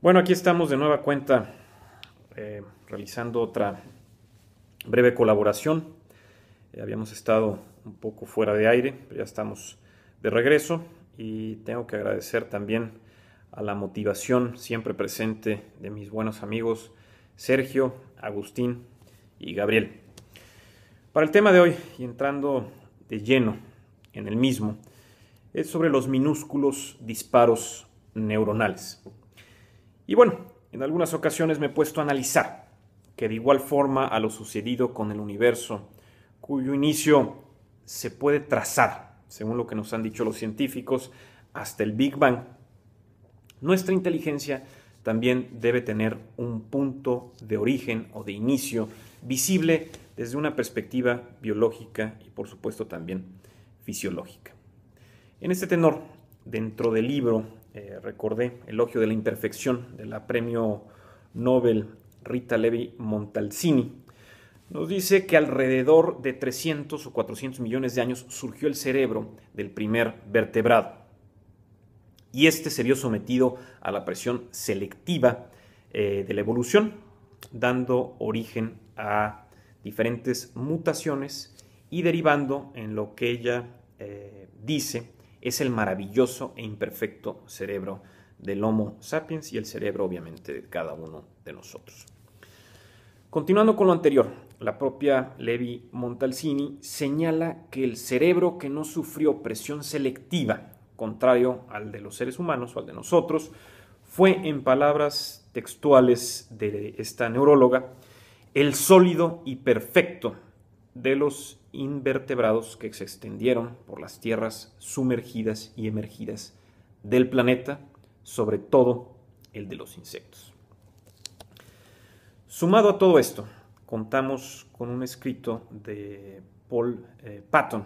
Bueno, aquí estamos de nueva cuenta eh, realizando otra breve colaboración. Eh, habíamos estado un poco fuera de aire, pero ya estamos de regreso y tengo que agradecer también a la motivación siempre presente de mis buenos amigos Sergio, Agustín y Gabriel. Para el tema de hoy, y entrando de lleno en el mismo, es sobre los minúsculos disparos neuronales. Y bueno, en algunas ocasiones me he puesto a analizar que de igual forma a lo sucedido con el universo, cuyo inicio se puede trazar, según lo que nos han dicho los científicos, hasta el Big Bang, nuestra inteligencia también debe tener un punto de origen o de inicio visible desde una perspectiva biológica y por supuesto también fisiológica. En este tenor, dentro del libro eh, recordé, Elogio de la Imperfección, de la premio Nobel Rita Levi Montalcini, nos dice que alrededor de 300 o 400 millones de años surgió el cerebro del primer vertebrado. Y este se vio sometido a la presión selectiva eh, de la evolución, dando origen a diferentes mutaciones y derivando en lo que ella eh, dice es el maravilloso e imperfecto cerebro del Homo sapiens y el cerebro obviamente de cada uno de nosotros. Continuando con lo anterior, la propia Levi Montalcini señala que el cerebro que no sufrió presión selectiva, contrario al de los seres humanos o al de nosotros, fue, en palabras textuales de esta neuróloga, el sólido y perfecto de los invertebrados que se extendieron por las tierras sumergidas y emergidas del planeta, sobre todo el de los insectos. Sumado a todo esto, contamos con un escrito de Paul eh, Patton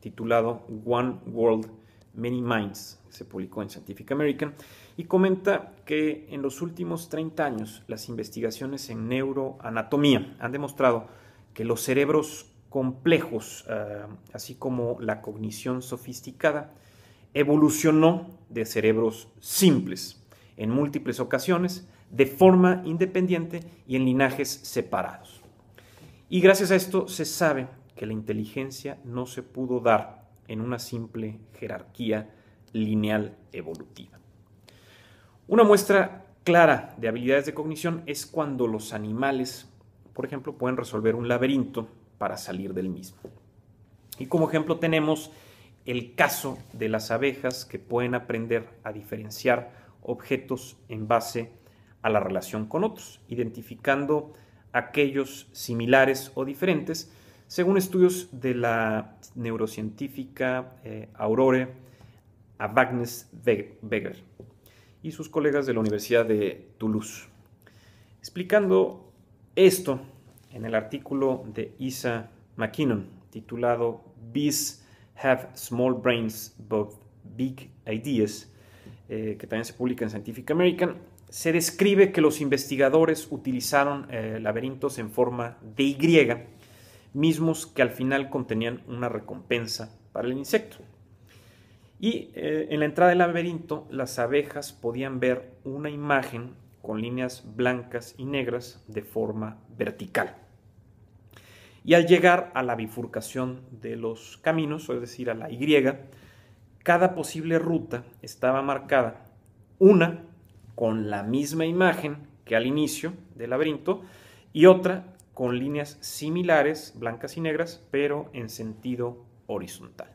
titulado One World, Many Minds, que se publicó en Scientific American, y comenta que en los últimos 30 años las investigaciones en neuroanatomía han demostrado que los cerebros complejos, eh, así como la cognición sofisticada, evolucionó de cerebros simples en múltiples ocasiones, de forma independiente y en linajes separados. Y gracias a esto se sabe que la inteligencia no se pudo dar en una simple jerarquía lineal evolutiva. Una muestra clara de habilidades de cognición es cuando los animales por ejemplo, pueden resolver un laberinto para salir del mismo. Y como ejemplo tenemos el caso de las abejas que pueden aprender a diferenciar objetos en base a la relación con otros, identificando aquellos similares o diferentes, según estudios de la neurocientífica eh, Aurore Avagnes Weger y sus colegas de la Universidad de Toulouse, explicando esto en el artículo de Isa McKinnon titulado Bees Have Small Brains But Big Ideas, eh, que también se publica en Scientific American, se describe que los investigadores utilizaron eh, laberintos en forma de Y, mismos que al final contenían una recompensa para el insecto. Y eh, en la entrada del laberinto las abejas podían ver una imagen con líneas blancas y negras de forma vertical. Y al llegar a la bifurcación de los caminos, es decir, a la Y, cada posible ruta estaba marcada una con la misma imagen que al inicio del laberinto y otra con líneas similares, blancas y negras, pero en sentido horizontal.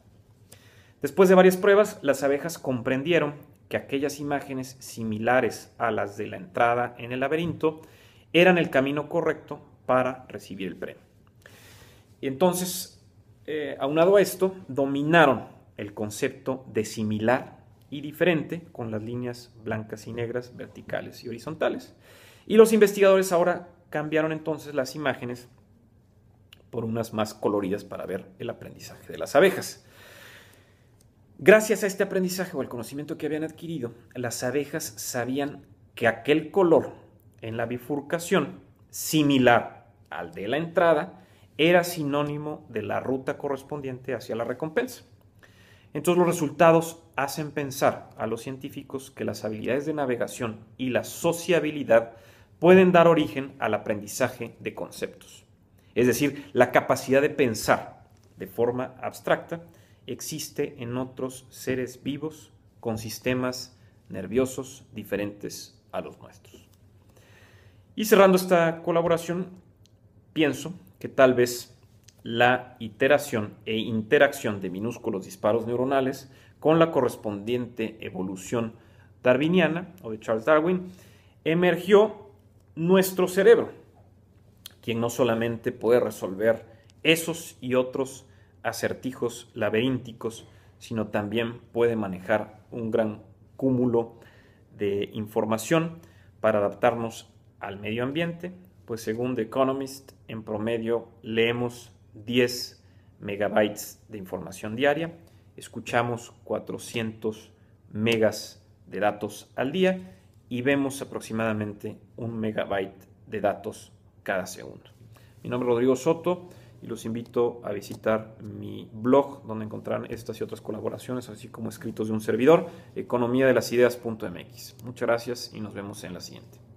Después de varias pruebas, las abejas comprendieron que aquellas imágenes similares a las de la entrada en el laberinto eran el camino correcto para recibir el premio. Y entonces, eh, aunado a esto, dominaron el concepto de similar y diferente con las líneas blancas y negras, verticales y horizontales. Y los investigadores ahora cambiaron entonces las imágenes por unas más coloridas para ver el aprendizaje de las abejas. Gracias a este aprendizaje o al conocimiento que habían adquirido, las abejas sabían que aquel color en la bifurcación, similar al de la entrada, era sinónimo de la ruta correspondiente hacia la recompensa. Entonces los resultados hacen pensar a los científicos que las habilidades de navegación y la sociabilidad pueden dar origen al aprendizaje de conceptos. Es decir, la capacidad de pensar de forma abstracta existe en otros seres vivos con sistemas nerviosos diferentes a los nuestros. Y cerrando esta colaboración, pienso que tal vez la iteración e interacción de minúsculos disparos neuronales con la correspondiente evolución darwiniana o de Charles Darwin, emergió nuestro cerebro, quien no solamente puede resolver esos y otros acertijos laberínticos, sino también puede manejar un gran cúmulo de información para adaptarnos al medio ambiente, pues según The Economist, en promedio leemos 10 megabytes de información diaria, escuchamos 400 megas de datos al día y vemos aproximadamente un megabyte de datos cada segundo. Mi nombre es Rodrigo Soto y los invito a visitar mi blog donde encontrarán estas y otras colaboraciones, así como escritos de un servidor, economía-de-las-ideas.mx. Muchas gracias y nos vemos en la siguiente.